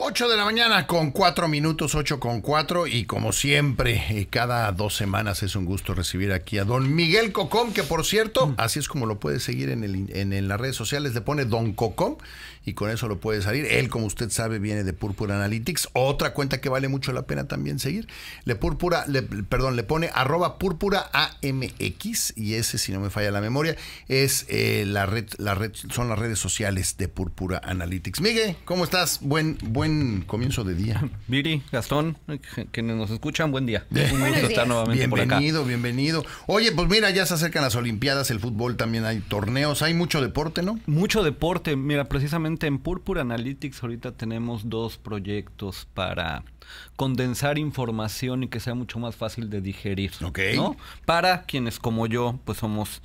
8 de la mañana con 4 minutos, 8 con 4 y como siempre, eh, cada dos semanas es un gusto recibir aquí a don Miguel Cocom, que por cierto, mm. así es como lo puede seguir en, el, en, las redes sociales, le pone don Cocom y con eso lo puede salir. Él, como usted sabe, viene de Púrpura Analytics, otra cuenta que vale mucho la pena también seguir. Le púrpura, le, perdón, le pone arroba púrpura AMX y ese, si no me falla la memoria, es eh, la red, la red, son las redes sociales de Púrpura Analytics. Miguel, ¿cómo estás? Buen, buen comienzo de día. Viri, Gastón, quienes nos escuchan, buen día. Un bienvenido, bienvenido. Oye, pues mira, ya se acercan las Olimpiadas, el fútbol también hay torneos, hay mucho deporte, ¿no? Mucho deporte. Mira, precisamente en Purpura Analytics ahorita tenemos dos proyectos para condensar información y que sea mucho más fácil de digerir. Ok. Para quienes como yo, pues somos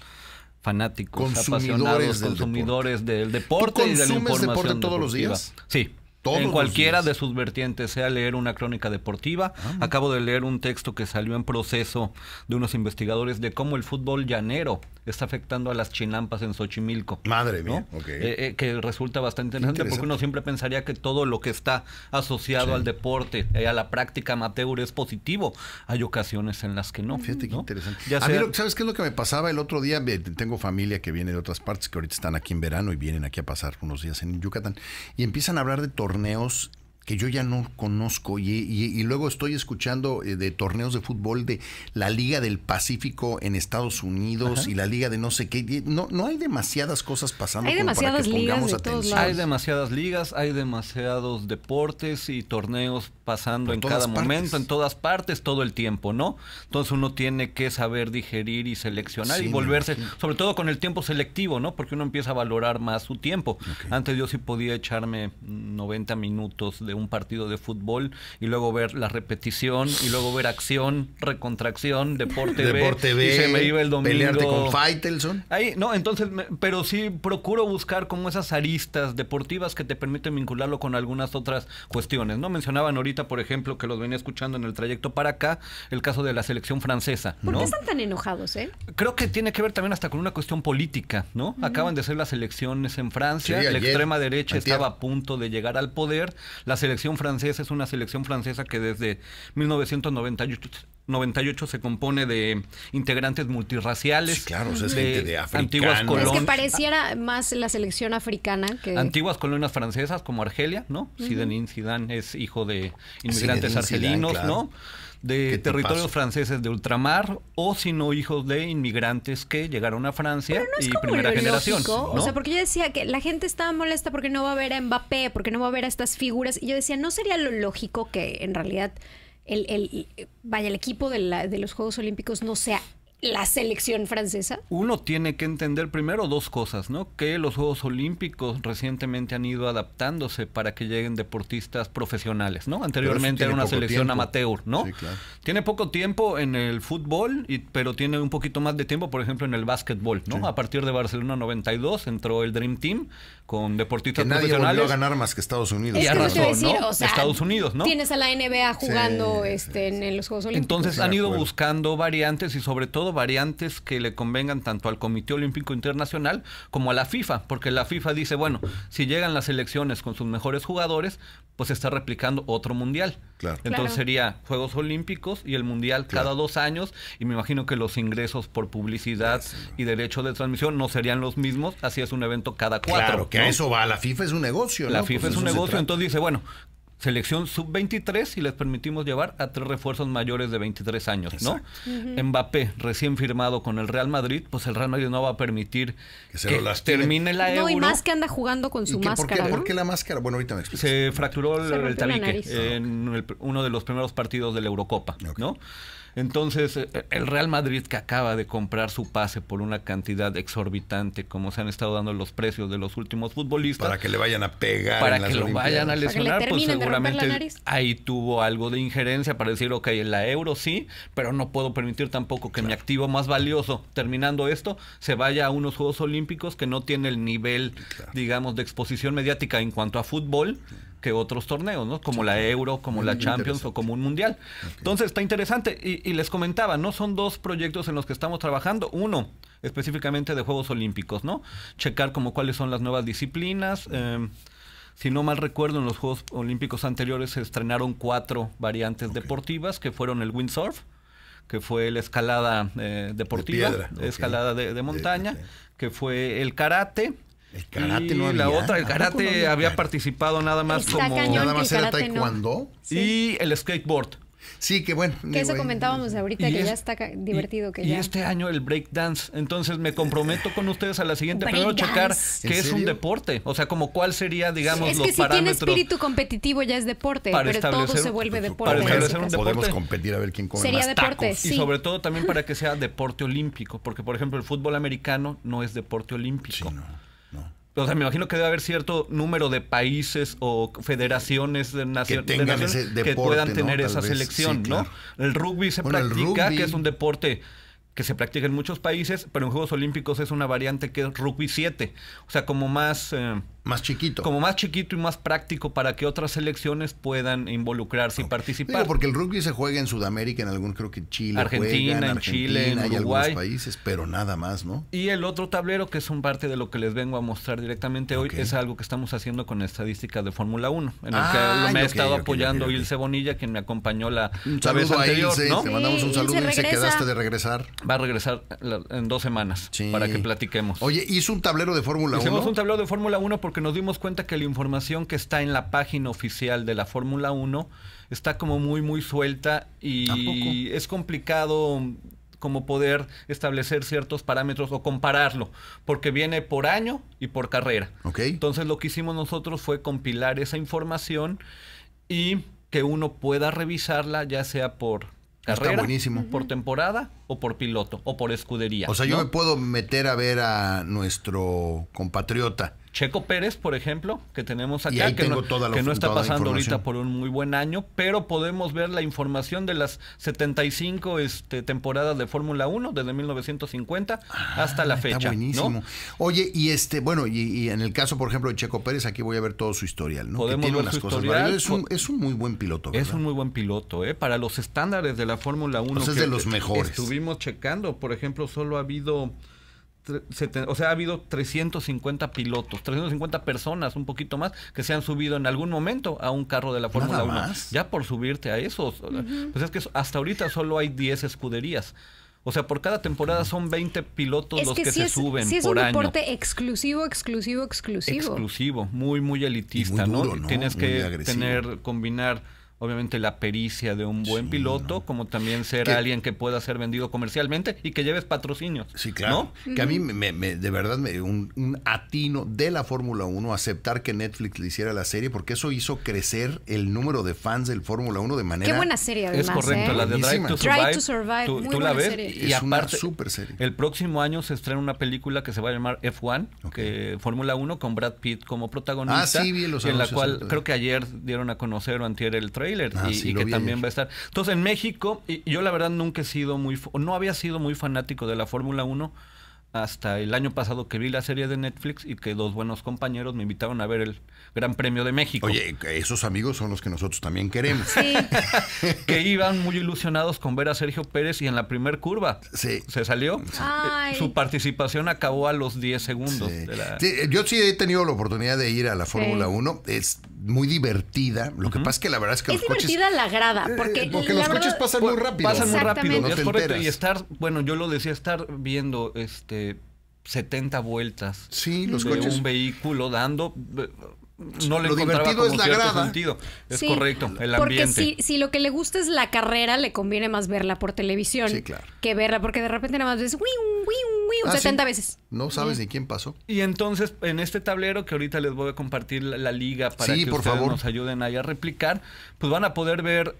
fanáticos, consumidores apasionados, del consumidores del deporte y de la deporte todos los días? Sí en cualquiera de sus vertientes, sea leer una crónica deportiva. Ah. Acabo de leer un texto que salió en proceso de unos investigadores de cómo el fútbol llanero está afectando a las chinampas en Xochimilco. Madre mía, ¿no? Eh, eh, que resulta bastante interesante, porque uno siempre pensaría que todo lo que está asociado al deporte, eh, a la práctica amateur es positivo. Hay ocasiones en las que no. Fíjate qué interesante. a mí ¿sabes qué es lo que me pasaba el otro día? Tengo familia que viene de otras partes, que ahorita están aquí en verano y vienen aquí a pasar unos días en Yucatán, y empiezan a hablar de torneos torneos que yo ya no conozco y, luego estoy escuchando eh, de torneos de fútbol de la Liga del Pacífico en Estados Unidos y la Liga de no sé qué. No, no hay demasiadas cosas pasando. Hay demasiadas para que ligas Hay demasiadas ligas, hay demasiados deportes y torneos pasando en cada momento, en todas partes, todo el tiempo, ¿no? Entonces uno tiene que saber digerir y seleccionar y volverse, sobre todo con el tiempo selectivo, ¿no? Porque uno empieza a valorar más su tiempo. Antes yo sí podía echarme 90 minutos de un partido de fútbol y luego ver la repetición y luego ver acción, recontracción, deporte, deporte B, se me iba el domingo. Pelearte con Faitelson. Ahí, no, entonces, pero sí procuro buscar como esas aristas deportivas que te permiten vincularlo con algunas otras cuestiones, ¿no? Mencionaban ahorita, por ejemplo, que los venía escuchando en el trayecto para acá, el caso de la selección francesa, ¿no? ¿Por qué están tan enojados, eh? Creo que tiene que ver también hasta con una cuestión política, ¿no? Acaban de ser las elecciones en Francia, la extrema derecha estaba a punto de llegar al poder, las selección francesa es una selección francesa que desde 1990. 98 se compone de integrantes multiraciales. claro, es de, gente de antiguas colonias. Es que pareciera más la selección africana que. Antiguas colonias francesas como Argelia, ¿no? Uh -huh. es hijo de ah, inmigrantes argelinos, ¿no? de territorios franceses de ultramar o sino hijos de inmigrantes que llegaron a Francia Pero no y primera generación. O sea, porque yo decía que la gente estaba molesta porque no va a haber a Mbappé, porque no va a haber a estas figuras. Y yo decía, ¿no sería lo lógico que en realidad el, vaya, el equipo de, de los Juegos Olímpicos no sea la selección francesa? Uno tiene que entender primero dos cosas, ¿no? Que los Juegos Olímpicos recientemente han ido adaptándose para que lleguen deportistas profesionales, ¿no? Anteriormente era una selección amateur, ¿no? Tiene poco tiempo en el fútbol, pero tiene un poquito más de tiempo, por ejemplo, en el básquetbol, ¿no? A partir de Barcelona 92 entró el Dream Team, con deportistas nadie profesionales. ganar más que Estados Unidos. decir, o sea, Estados Unidos, ¿no? Tienes a la NBA jugando este, en los Juegos Olímpicos. Entonces han ido buscando variantes y sobre todo variantes que le convengan tanto al Comité Olímpico Internacional como a la FIFA, porque la FIFA dice, bueno, si llegan las elecciones con sus mejores jugadores, pues está replicando otro mundial. Claro. Entonces sería Juegos Olímpicos y el mundial cada dos años y me imagino que los ingresos por publicidad y derecho de transmisión no serían los mismos, así es un evento cada cuatro. Claro, que a eso va, la FIFA es un negocio. La FIFA pues es un negocio, entonces dice, bueno, selección sub-23 y les permitimos llevar a tres refuerzos mayores de 23 años, ¿no? Mbappé, recién firmado con el Real Madrid, pues el Real Madrid no va a permitir que, termine la Euro. No, y más que anda jugando con su máscara. Por qué, la máscara? Bueno, ahorita me explico. Se fracturó el, tabique ah, en uno de los primeros partidos de la Eurocopa, ¿no? Entonces, eh, el Real Madrid que acaba de comprar su pase por una cantidad exorbitante, como se han estado dando los precios de los últimos futbolistas. Para que le vayan a pegar. Para que lo vayan a lesionar, pues seguro ahí tuvo algo de injerencia para decir, ok, la euro sí, pero no puedo permitir tampoco que mi activo más valioso, terminando esto, se vaya a unos Juegos Olímpicos que no tiene el nivel, digamos, de exposición mediática en cuanto a fútbol que otros torneos, ¿no? Como la Euro, como la Champions o como un Mundial. Entonces, está interesante. Y, les comentaba, ¿no? Son dos proyectos en los que estamos trabajando. Uno, específicamente de Juegos Olímpicos, ¿no? Checar como cuáles son las nuevas disciplinas. Eh, si no mal recuerdo, en los Juegos Olímpicos anteriores se estrenaron cuatro variantes deportivas, que fueron el windsurf, que fue la escalada eh, deportiva, escalada de, montaña, que fue el karate, el karate no había. La otra, el karate había participado nada más como. Nada más era taekwondo. Y el skateboard. Sí, que bueno. Que eso eh, comentábamos eh, ahorita, que ya está divertido. que ya. y este año el breakdance. Entonces me comprometo con ustedes a la siguiente, break primero dance. checar que es un deporte. O sea, como cuál sería, digamos, es que si tiene espíritu competitivo ya es deporte, pero todo se vuelve deporte. Para establecer un deporte. Podemos competir a ver quién come sería deporte, Sí. Y sobre todo también para que sea deporte olímpico, porque por ejemplo el fútbol americano no es deporte olímpico. Sí, no. O sea, me imagino que debe haber cierto número de países o federaciones de, que, que puedan tener esa selección, ¿no? El rugby se practica, que es un deporte que se practica en muchos países, pero en Juegos Olímpicos es una variante que es rugby 7, o sea, como más... Eh, más chiquito. Como más chiquito y más práctico para que otras selecciones puedan involucrarse y participar. porque el rugby se juega en Sudamérica, en algún, creo que Chile, Argentina, en Chile, en Uruguay. algunos países, pero nada más, ¿no? Y el otro tablero, que es un parte de lo que les vengo a mostrar directamente hoy, es algo que estamos haciendo con estadísticas de Fórmula 1, en el ah, que lo me ha estado apoyando Ilse Bonilla, quien me acompañó la, un vez anterior. A ¿no? Te mandamos un saludo, se quedaste de regresar. Va a regresar en dos semanas para que platiquemos. Oye, hizo un tablero de Fórmula 1. Hicimos un tablero de Fórmula 1 porque porque nos dimos cuenta que la información que está en la página oficial de la Fórmula 1 está como muy, muy suelta y es complicado como poder establecer ciertos parámetros o compararlo, porque viene por año y por carrera. Entonces lo que hicimos nosotros fue compilar esa información y que uno pueda revisarla ya sea por carrera, buenísimo. por temporada por piloto o por escudería. O sea, yo me puedo meter a ver a nuestro compatriota. Checo Pérez, por ejemplo, que tenemos acá, que, no, que no está pasando ahorita por un muy buen año, pero podemos ver la información de las 75 este, temporadas de Fórmula 1 desde 1950 hasta la ah, fecha. buenísimo. Oye, y este, bueno, y, en el caso, por ejemplo, de Checo Pérez, aquí voy a ver todo su historial, ¿no? Podemos ver su es, un, pues, es un, muy buen piloto. Es un muy buen piloto, ¿eh? Para los estándares de la Fórmula 1. Pues es de los mejores checando, por ejemplo, solo ha habido o sea, ha habido 350 pilotos, 350 personas, un poquito más, que se han subido en algún momento a un carro de la Fórmula 1. Ya por subirte a esos. Pues es que hasta ahorita solo hay 10 escuderías. O sea, por cada temporada son 20 pilotos los que, se suben es por un deporte exclusivo, exclusivo, exclusivo. Exclusivo, muy, muy elitista, ¿no? Tienes que tener, combinar obviamente la pericia de un buen piloto, como también ser alguien que pueda ser vendido comercialmente y que lleves patrocinios. Sí, claro. Que a mí, me, de verdad, me, un, atino de la Fórmula 1 aceptar que Netflix le hiciera la serie, porque eso hizo crecer el número de fans del Fórmula 1 de manera. Qué buena serie, además. Es correcto, ¿eh? la de Drive to Survive. Y es una super serie. El próximo año se estrena una película que se va a llamar F1, Fórmula 1, con Brad Pitt como ah, protagonista. Ah, sí, vi los En la cual creo que ayer dieron a conocer o antier el trade, Ah, y, que también va a estar. Entonces, en México, y, yo la verdad nunca he sido muy, no había sido muy fanático de la Fórmula 1 hasta el año pasado que vi la serie de Netflix y que dos buenos compañeros me invitaron a ver el Gran Premio de México. Oye, esos amigos son los que nosotros también queremos. que iban muy ilusionados con ver a Sergio Pérez y en la primer curva se salió. Su participación acabó a los 10 segundos. yo sí he tenido la oportunidad de ir a la Fórmula 1. Es muy divertida. Lo que pasa es que la verdad es que es los coches. Es divertida la grada, eh, porque, eh, los coches pasan muy rápido. Pasan muy rápido, Y estar, bueno, yo lo decía, estar viendo este 70 vueltas. Sí, los de un vehículo dando eh, no le lo es la grada. Sentido. Es correcto, el ambiente. Porque si, lo que le gusta es la carrera, le conviene más verla por televisión que verla, porque de repente nada más ves 70 ah, veces. No sabes ni quién pasó. Y entonces, en este tablero que ahorita les voy a compartir la, liga para que ustedes nos ayuden ahí a replicar, pues van a poder ver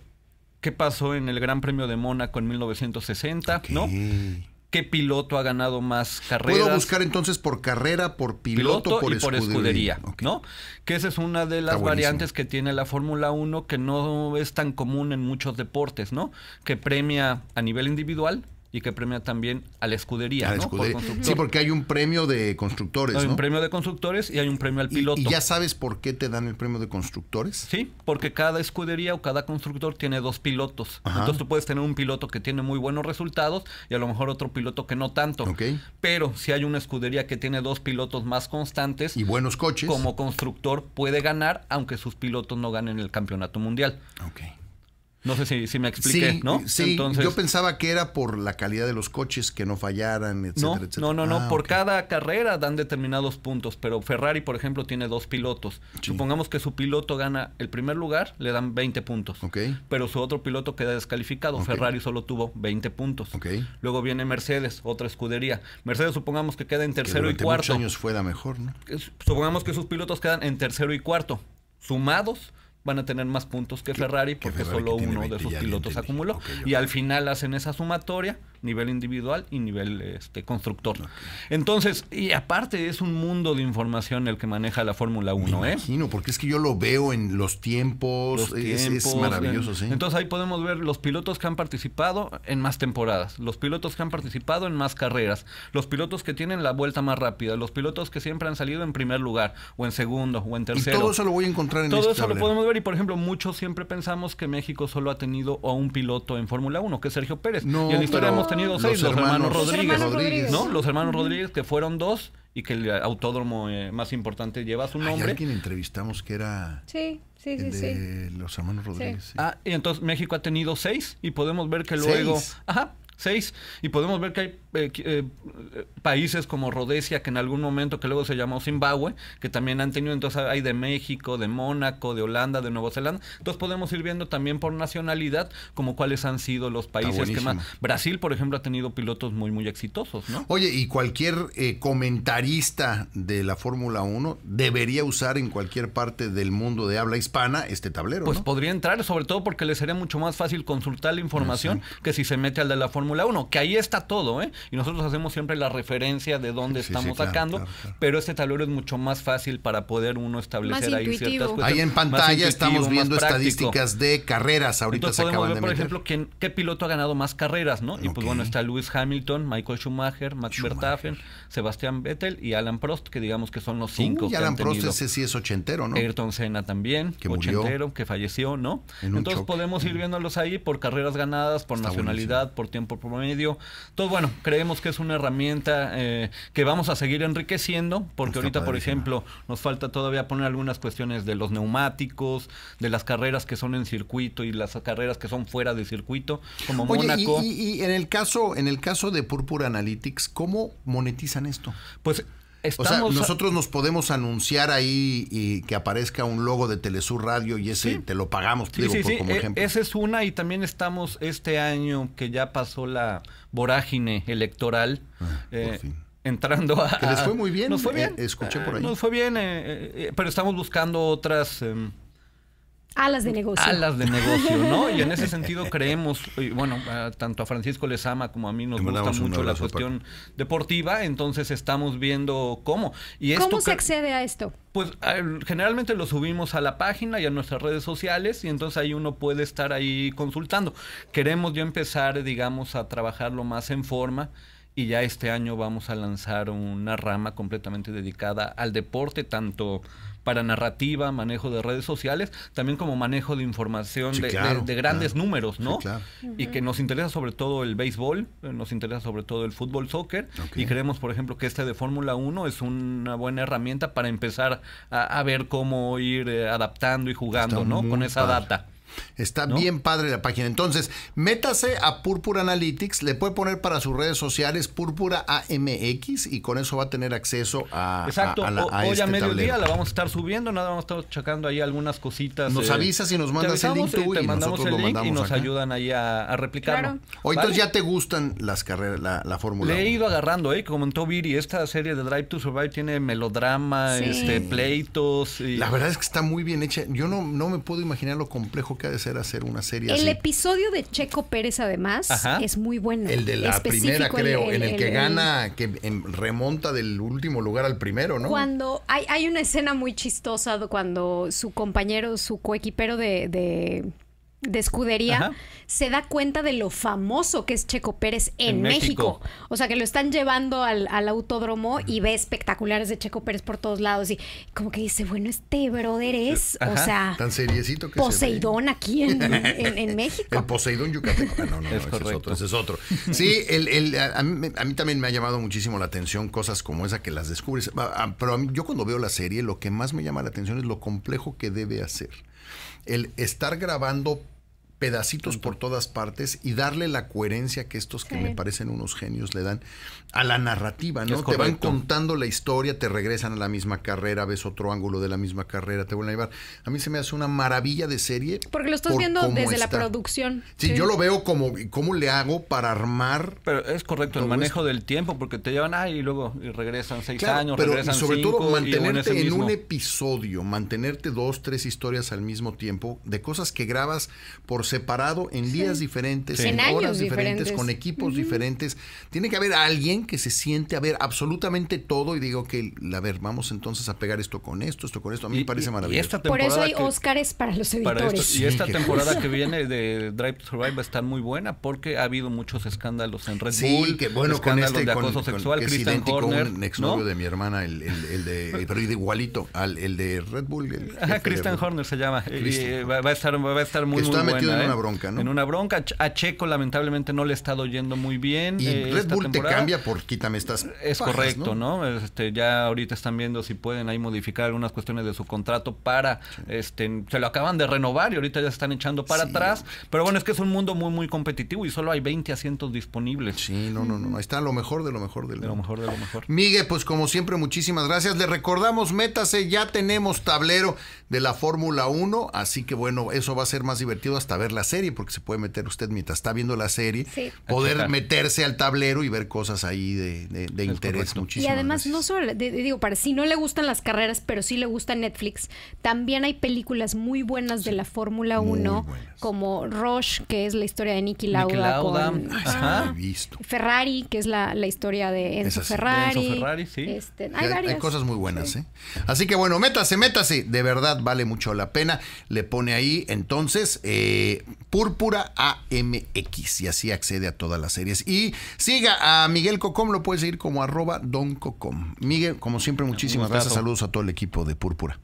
qué pasó en el Gran Premio de Mónaco en 1960, ¿no? ¿no? qué piloto ha ganado más carreras. Puedo buscar entonces por carrera, por piloto, por, y escudería, por escudería, ¿no? Que esa es una de las variantes que tiene la Fórmula 1 que no es tan común en muchos deportes, ¿no? Que premia a nivel individual y que premia también a la escudería. sí, porque hay un premio de constructores. Hay un premio de constructores y hay un premio al piloto. ¿Y, ya sabes por qué te dan el premio de constructores? Sí, porque cada escudería o cada constructor tiene dos pilotos. Entonces tú puedes tener un piloto que tiene muy buenos resultados y a lo mejor otro piloto que no tanto. Pero si hay una escudería que tiene dos pilotos más constantes y buenos coches, como constructor puede ganar aunque sus pilotos no ganen el campeonato mundial. No sé si, si me expliqué, ¿no? Sí, Entonces, yo pensaba que era por la calidad de los coches, que no fallaran, etcétera, no, etcétera. No, no, no, ah, por cada carrera dan determinados puntos, pero Ferrari, por ejemplo, tiene dos pilotos. Supongamos que su piloto gana el primer lugar, le dan 20 puntos. Pero su otro piloto queda descalificado. Ferrari solo tuvo 20 puntos. Luego viene Mercedes, otra escudería. Mercedes, supongamos que queda en tercero y cuarto. años fue mejor, ¿no? Supongamos que sus pilotos quedan en tercero y cuarto. Sumados, van a tener más puntos que Ferrari porque solo uno de sus pilotos acumuló. y al final hacen esa sumatoria nivel individual y nivel este, constructor. Entonces, y aparte es un mundo de información el que maneja la Fórmula 1. Me ¿eh? imagino, porque es que yo lo veo en los tiempos, es, maravilloso, sí. Entonces ahí podemos ver los pilotos que han participado en más temporadas, los pilotos que han participado en más carreras, los pilotos que tienen la vuelta más rápida, los pilotos que siempre han salido en primer lugar, o en segundo, o en tercero. Y todo eso lo voy a encontrar en Todo este eso lo podemos ver, y por ejemplo, muchos siempre pensamos que México solo ha tenido a un piloto en Fórmula 1, que es Sergio Pérez. No, y tenido seis, los, hermanos, Rodríguez, ¿no? Los hermanos Rodríguez, que fueron dos y que el autódromo eh, más importante lleva su nombre. Hay alguien entrevistamos que era... Sí. Sí, sí, de Los hermanos Rodríguez. Ah, y entonces México ha tenido seis y podemos ver que luego... Ajá, seis. Y podemos ver que hay eh, eh, países como Rodesia, que en algún momento, que luego se llamó Zimbabue, que también han tenido, entonces hay de México, de Mónaco, de Holanda, de Nueva Zelanda. Entonces podemos ir viendo también por nacionalidad como cuáles han sido los países que más... Brasil, por ejemplo, ha tenido pilotos muy, muy exitosos, ¿no? Oye, y cualquier eh, comentarista de la Fórmula 1 debería usar en cualquier parte del mundo de habla hispana este tablero, Pues podría entrar, sobre todo porque le sería mucho más fácil consultar la información que si se mete al de la Fórmula 1, que ahí está todo, ¿eh? y nosotros hacemos siempre la referencia de dónde estamos sacando, pero este tablero es mucho más fácil para poder uno establecer ahí ciertas cuestiones. Ahí en pantalla estamos viendo estadísticas de carreras, ahorita se acaban de meter. por ejemplo, qué piloto ha ganado más carreras, ¿no? Y pues bueno, está Lewis Hamilton, Michael Schumacher, Max Verstappen, Sebastián Vettel y Alan Prost, que digamos que son los cinco. y Alan Prost ese sí es ochentero, ¿no? Ayrton Senna también, que ochentero, que falleció, ¿no? Entonces podemos ir viéndolos ahí por carreras ganadas, por nacionalidad, por tiempo promedio. Entonces, bueno, creo creemos que es una herramienta eh, que vamos a seguir enriqueciendo, porque ahorita, por ejemplo, nos falta todavía poner algunas cuestiones de los neumáticos, de las carreras que son en circuito y las carreras que son fuera de circuito, como Mónaco. Y, en el caso, en el caso de Púrpura Analytics, ¿cómo monetizan esto? Pues o sea, nosotros nos podemos anunciar ahí y que aparezca un logo de Telesur Radio y ese te lo pagamos, digo, por, como e, ejemplo. esa es una y también estamos este año que ya pasó la vorágine electoral. Ah, eh, entrando a. Que les fue muy bien. Nos fue eh, bien. escuché por ah, ahí. Nos fue bien, eh, pero estamos buscando otras em, Alas de negocio. Alas de negocio, ¿no? Y en ese sentido creemos, y bueno, tanto a Francisco les ama como a mí nos gusta mucho la cuestión deportiva, entonces estamos viendo cómo. Y ¿Cómo se accede a esto? Pues generalmente lo subimos a la página y a nuestras redes sociales y entonces ahí uno puede estar ahí consultando. Queremos yo empezar, digamos, a trabajarlo más en forma y ya este año vamos a lanzar una rama completamente dedicada al deporte, tanto para narrativa, manejo de redes sociales, también como manejo de información de, grandes números, ¿no? Y que nos interesa sobre todo el béisbol, eh, nos interesa sobre todo el fútbol, soccer, y creemos, por ejemplo, que este de Fórmula 1 es una buena herramienta para empezar a, ver cómo ir eh, adaptando y jugando, ¿no? Con esa data. Está bien padre la página. Entonces, métase a Púrpura Analytics, le puede poner para sus redes sociales Púrpura AMX y con eso va a tener acceso a. Exacto, a, hoy este a mediodía la vamos a estar subiendo, nada, vamos a estar checando ahí algunas cositas. Nos eh, avisas y nos mandas el link tú y, nos ayudan ahí a, a replicarlo. O entonces ya te gustan las carreras, la, fórmula. Le he ido agarrando, ¿eh? Comentó Viri, esta serie de Drive to Survive tiene melodrama, este, pleitos. La verdad es que está muy bien hecha. Yo no, no me puedo imaginar lo complejo que de ser hacer una serie el episodio de Checo Pérez, además, es muy bueno. El de la primera, creo, en el, que gana, que remonta del último lugar al primero, ¿no? Cuando hay, una escena muy chistosa cuando su compañero, su coequipero de de escudería, se da cuenta de lo famoso que es Checo Pérez en, México. O sea, que lo están llevando al, autódromo y ve espectaculares de Checo Pérez por todos lados. Y como que dice, bueno, este brother es, o sea, tan seriecito que Poseidón aquí en, México. El Poseidón Yucateco. Ah, no, no, es ese, es otro, es otro. Sí, el, el, a, mí, también me ha llamado muchísimo la atención cosas como esa que las descubres. Ah, ah, pero mí, yo cuando veo la serie, lo que más me llama la atención es lo complejo que debe hacer. El estar grabando pedacitos por todas partes y darle la coherencia que estos que me parecen unos genios le dan a la narrativa, ¿no? Te van contando la historia, te regresan a la misma carrera, ves otro ángulo de la misma carrera, te vuelven a llevar. A mí se me hace una maravilla de serie. Porque lo estás viendo desde la producción. Sí, yo lo veo como cómo le hago para armar. Pero es correcto el manejo del tiempo, porque te llevan ahí y luego regresan seis años, pero sobre todo mantenerte en, en un episodio, mantenerte dos, tres historias al mismo tiempo de cosas que grabas por separado en días diferentes, en, horas diferentes, con equipos diferentes. Tiene que haber alguien que se siente a ver absolutamente todo y digo que, a ver, vamos entonces a pegar esto con esto, esto con esto. A mí me parece maravilloso. Por eso hay es para los editores. y esta temporada que viene de Drive to Survive va a estar muy buena porque ha habido muchos escándalos en Red Bull. que bueno, con este, de acoso sexual, Christian Horner, un exnovio de mi hermana, el, de, igualito, al, el de Red Bull. Christian Horner se llama. va, a estar, va a estar muy, muy buena. ¿eh? En una ¿eh? bronca, ¿no? En una bronca. A Checo lamentablemente no le ha estado yendo muy bien. Y eh, Red Bull te cambia por quítame estas. Es correcto, ¿no? Este, ya ahorita están viendo si pueden ahí modificar algunas cuestiones de su contrato para, este, se lo acaban de renovar y ahorita ya se están echando para atrás. Pero bueno, es que es un mundo muy, muy competitivo y solo hay 20 asientos disponibles. Sí, no, no, no. Ahí está lo mejor de lo mejor de lo, lo mejor de lo mejor. Miguel, pues como siempre, muchísimas gracias. Le recordamos, métase, ya tenemos tablero de la Fórmula 1, así que bueno, eso va a ser más divertido hasta ver la serie, porque se puede meter usted mientras está viendo la serie, poder meterse al tablero y ver cosas ahí de, interés. muchísimo y además, no solo, digo, para si no le gustan las carreras, pero sí le gusta Netflix, también hay películas muy buenas de la Fórmula 1, como Roche, que es la historia de Nicky Lauda. Ah, Ferrari, que es la, historia de Enzo Ferrari. Este, hay, cosas muy buenas. ¿eh? Así que bueno, métase, métase. De verdad, vale mucho la pena. Le pone ahí, entonces... Eh, Púrpura AMX y así accede a todas las series. Y siga a Miguel Cocom, lo puede seguir como arroba Don Cocom. Miguel, como siempre, muchísimas gracias. Saludos a todo el equipo de Púrpura.